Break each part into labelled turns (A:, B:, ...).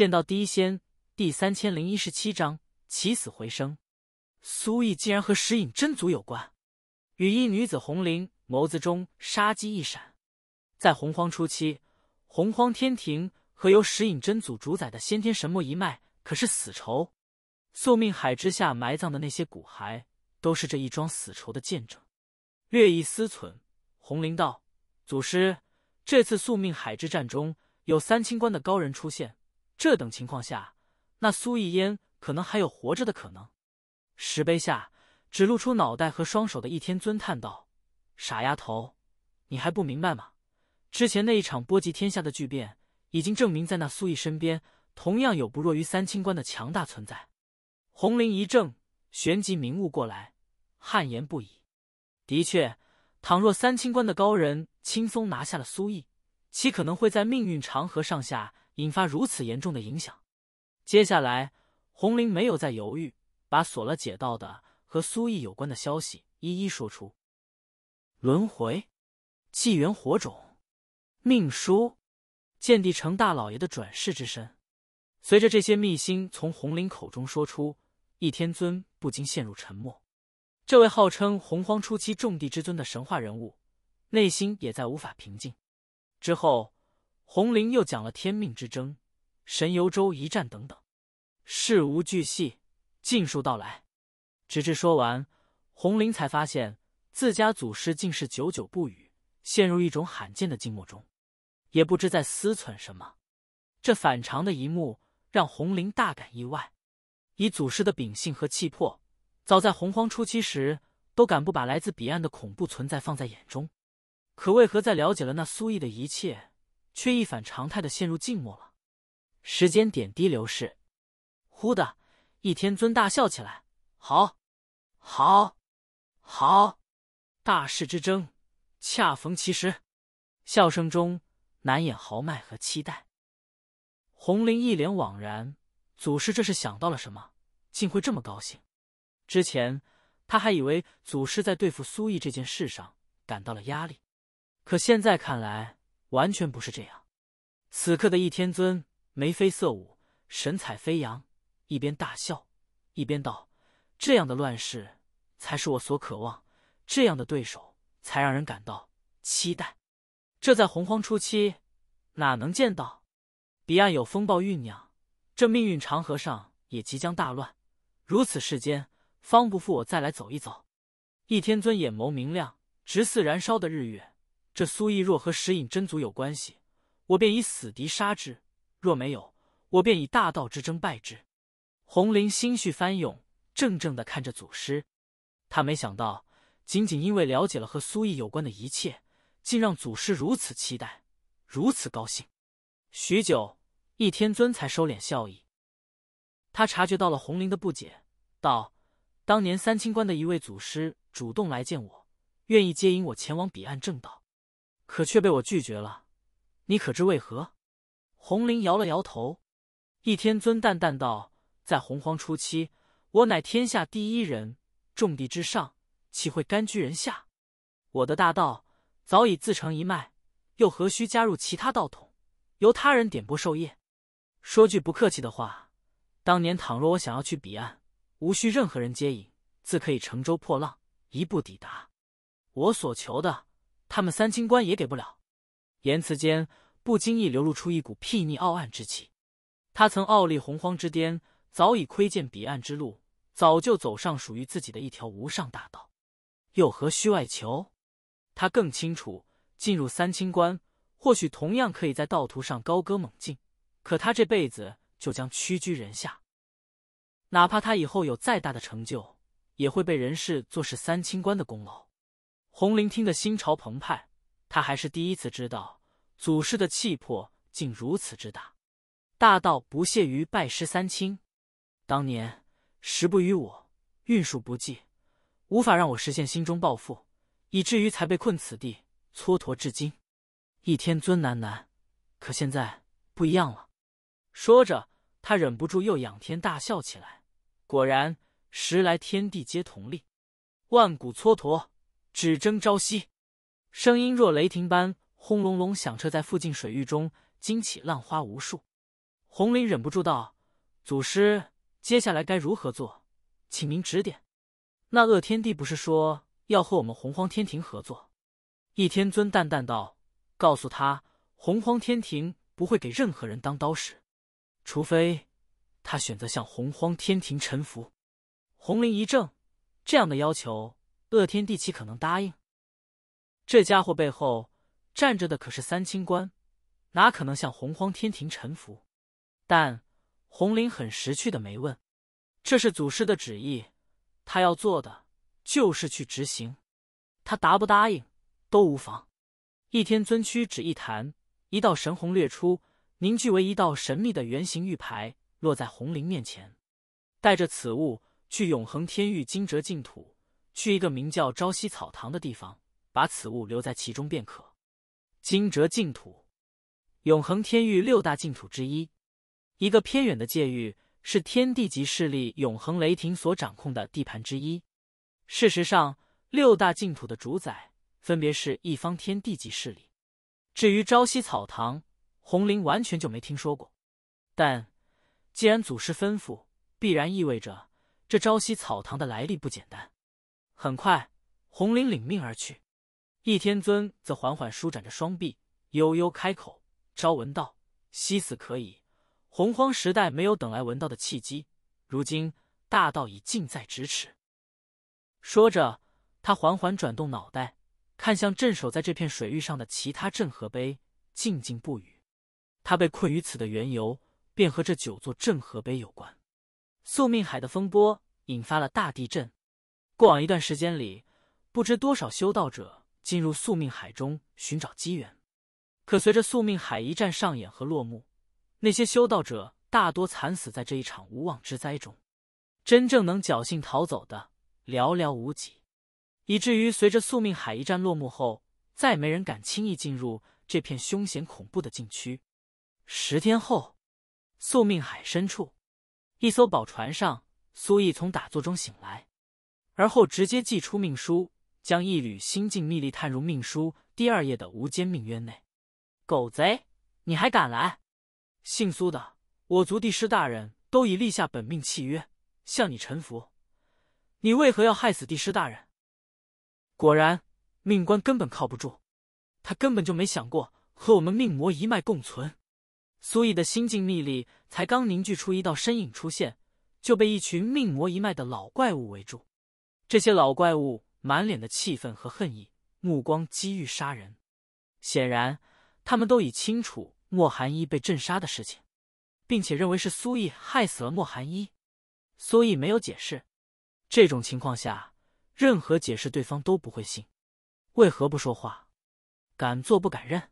A: 见到第一仙第三千零一十七章起死回生，苏毅竟然和石影真祖有关。羽衣女子红绫眸子中杀机一闪，在洪荒初期，洪荒天庭和由石影真祖主宰的先天神魔一脉可是死仇。宿命海之下埋葬的那些骨骸，都是这一桩死仇的见证。略一思忖，红绫道：“祖师，这次宿命海之战中有三清观的高人出现。”这等情况下，那苏逸烟可能还有活着的可能。石碑下只露出脑袋和双手的一天尊叹道：“傻丫头，你还不明白吗？之前那一场波及天下的巨变，已经证明在那苏逸身边同样有不弱于三清观的强大存在。”红绫一怔，旋即明悟过来，汗颜不已。的确，倘若三清观的高人轻松拿下了苏逸，其可能会在命运长河上下。引发如此严重的影响。接下来，红玲没有再犹豫，把锁了解到的和苏毅有关的消息一一说出。轮回、纪元、火种、命书、剑帝成大老爷的转世之身，随着这些秘辛从红玲口中说出，易天尊不禁陷入沉默。这位号称洪荒初期众地之尊的神话人物，内心也在无法平静。之后。红玲又讲了天命之争、神游州一战等等，事无巨细，尽数道来。直至说完，红玲才发现自家祖师竟是久久不语，陷入一种罕见的静默中，也不知在思忖什么。这反常的一幕让红玲大感意外。以祖师的秉性和气魄，早在洪荒初期时都敢不把来自彼岸的恐怖存在放在眼中，可为何在了解了那苏毅的一切？却一反常态的陷入静默了。时间点滴流逝，忽的一天尊大笑起来：“好，好，好！大事之争，恰逢其时。”笑声中难掩豪迈和期待。红玲一脸惘然：“祖师这是想到了什么？竟会这么高兴？之前他还以为祖师在对付苏毅这件事上感到了压力，可现在看来……”完全不是这样。此刻的易天尊眉飞色舞，神采飞扬，一边大笑，一边道：“这样的乱世才是我所渴望，这样的对手才让人感到期待。这在洪荒初期哪能见到？彼岸有风暴酝酿，这命运长河上也即将大乱。如此世间，方不负我再来走一走。”易天尊眼眸明亮，直似燃烧的日月。这苏毅若和石隐真祖有关系，我便以死敌杀之；若没有，我便以大道之争败之。红菱心绪翻涌，怔怔的看着祖师。他没想到，仅仅因为了解了和苏毅有关的一切，竟让祖师如此期待，如此高兴。许久，易天尊才收敛笑意。他察觉到了红菱的不解，道：“当年三清观的一位祖师主动来见我，愿意接引我前往彼岸正道。”可却被我拒绝了，你可知为何？红玲摇了摇头，一天尊淡淡道：“在洪荒初期，我乃天下第一人，众地之上，岂会甘居人下？我的大道早已自成一脉，又何须加入其他道统，由他人点拨授业？说句不客气的话，当年倘若我想要去彼岸，无需任何人接引，自可以乘舟破浪，一步抵达。我所求的。”他们三清观也给不了。言辞间不经意流露出一股睥睨傲岸之气。他曾傲立洪荒之巅，早已窥见彼岸之路，早就走上属于自己的一条无上大道，又何须外求？他更清楚，进入三清观，或许同样可以在道途上高歌猛进，可他这辈子就将屈居人下。哪怕他以后有再大的成就，也会被人视作是三清观的功劳。红灵听得心潮澎湃，他还是第一次知道祖师的气魄竟如此之大，大到不屑于拜师三清。当年时不与我，运数不济，无法让我实现心中抱负，以至于才被困此地，蹉跎至今。一天尊喃喃：“可现在不一样了。”说着，他忍不住又仰天大笑起来。果然，时来天地皆同力，万古蹉跎。只争朝夕，声音若雷霆般轰隆隆响彻在附近水域中，惊起浪花无数。红林忍不住道：“祖师，接下来该如何做？请您指点。”那恶天帝不是说要和我们洪荒天庭合作？一天尊淡淡道：“告诉他，洪荒天庭不会给任何人当刀使，除非他选择向洪荒天庭臣服。”红林一怔，这样的要求。恶天帝岂可能答应？这家伙背后站着的可是三清官，哪可能向洪荒天庭臣服？但红灵很识趣的没问，这是祖师的旨意，他要做的就是去执行。他答不答应都无妨。一天尊躯指一弹，一道神虹掠出，凝聚为一道神秘的圆形玉牌，落在红灵面前。带着此物去永恒天域金蛰净土。去一个名叫朝夕草堂的地方，把此物留在其中便可。金蛰净土，永恒天域六大净土之一，一个偏远的界域，是天地级势力永恒雷霆所掌控的地盘之一。事实上，六大净土的主宰分别是一方天地级势力。至于朝夕草堂，红菱完全就没听说过。但既然祖师吩咐，必然意味着这朝夕草堂的来历不简单。很快，红绫领命而去。易天尊则缓缓舒展着双臂，悠悠开口：“招文道，惜死可以。洪荒时代没有等来文道的契机，如今大道已近在咫尺。”说着，他缓缓转动脑袋，看向镇守在这片水域上的其他镇河碑，静静不语。他被困于此的缘由，便和这九座镇河碑有关。宿命海的风波引发了大地震。过往一段时间里，不知多少修道者进入宿命海中寻找机缘，可随着宿命海一战上演和落幕，那些修道者大多惨死在这一场无妄之灾中，真正能侥幸逃走的寥寥无几，以至于随着宿命海一战落幕后，再没人敢轻易进入这片凶险恐怖的禁区。十天后，宿命海深处，一艘宝船上，苏毅从打坐中醒来。而后直接祭出命书，将一缕心境秘力探入命书第二页的无间命渊内。狗贼，你还敢来？姓苏的，我族帝师大人都已立下本命契约，向你臣服，你为何要害死帝师大人？果然，命官根本靠不住，他根本就没想过和我们命魔一脉共存。苏毅的心境秘力才刚凝聚出一道身影出现，就被一群命魔一脉的老怪物围住。这些老怪物满脸的气愤和恨意，目光机欲杀人。显然，他们都已清楚莫寒一被镇杀的事情，并且认为是苏毅害死了莫寒一。苏毅没有解释，这种情况下，任何解释对方都不会信。为何不说话？敢做不敢认？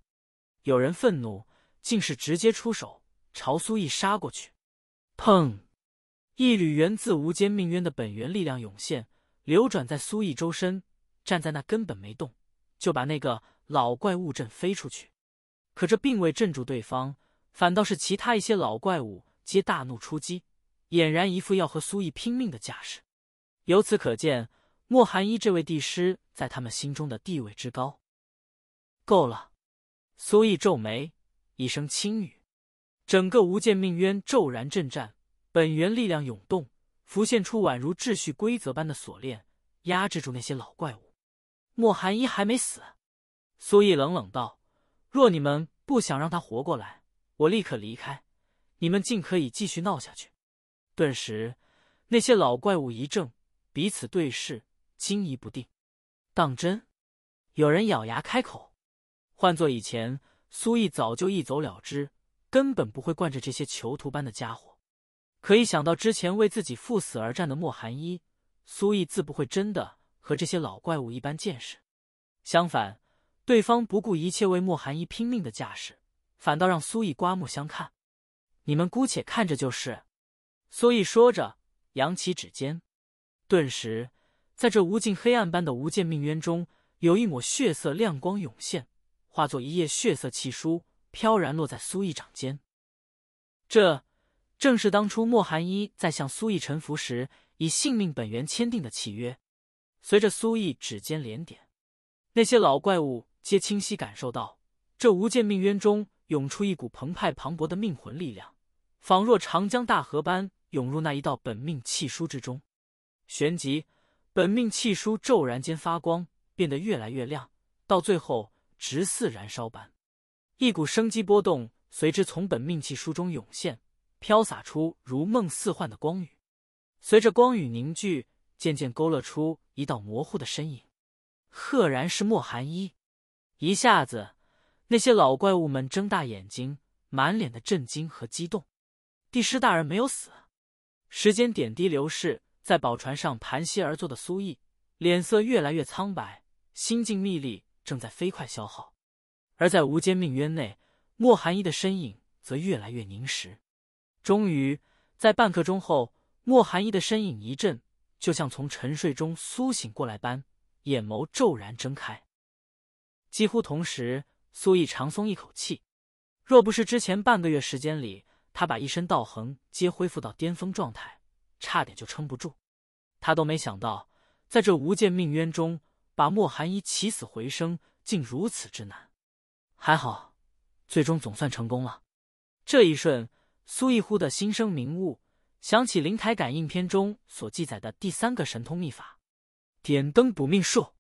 A: 有人愤怒，竟是直接出手朝苏毅杀过去。砰！一缕源自无间命渊的本源力量涌现。流转在苏毅周身，站在那根本没动，就把那个老怪物震飞出去。可这并未镇住对方，反倒是其他一些老怪物皆大怒出击，俨然一副要和苏毅拼命的架势。由此可见，莫寒一这位帝师在他们心中的地位之高。够了，苏毅皱眉，一声轻语，整个无间命渊骤然震颤，本源力量涌动。浮现出宛如秩序规则般的锁链，压制住那些老怪物。莫寒衣还没死，苏毅冷冷道：“若你们不想让他活过来，我立刻离开，你们尽可以继续闹下去。”顿时，那些老怪物一怔，彼此对视，惊疑不定。当真？有人咬牙开口。换做以前，苏毅早就一走了之，根本不会惯着这些囚徒般的家伙。可以想到之前为自己赴死而战的莫寒一，苏毅自不会真的和这些老怪物一般见识。相反，对方不顾一切为莫寒一拼命的架势，反倒让苏毅刮目相看。你们姑且看着就是。苏毅说着，扬起指尖，顿时，在这无尽黑暗般的无间命渊中，有一抹血色亮光涌现，化作一页血色气书，飘然落在苏毅掌间。这。正是当初莫寒一在向苏义臣服时，以性命本源签订的契约。随着苏义指尖连点，那些老怪物皆清晰感受到，这无间命渊中涌出一股澎湃磅礴的命魂力量，仿若长江大河般涌入那一道本命气书之中。旋即，本命气书骤然间发光，变得越来越亮，到最后直似燃烧般。一股生机波动随之从本命气书中涌现。飘洒出如梦似幻的光雨，随着光雨凝聚，渐渐勾勒出一道模糊的身影，赫然是莫寒衣。一下子，那些老怪物们睁大眼睛，满脸的震惊和激动。帝师大人没有死。时间点滴流逝，在宝船上盘膝而坐的苏毅脸色越来越苍白，心境秘力正在飞快消耗。而在无间命渊内，莫寒衣的身影则越来越凝实。终于在半刻钟后，莫寒衣的身影一震，就像从沉睡中苏醒过来般，眼眸骤然睁开。几乎同时，苏毅长松一口气。若不是之前半个月时间里，他把一身道行皆恢复到巅峰状态，差点就撑不住。他都没想到，在这无间命渊中，把莫寒衣起死回生竟如此之难。还好，最终总算成功了。这一瞬。苏一忽的心生明悟，想起灵台感应篇中所记载的第三个神通秘法——点灯补命术。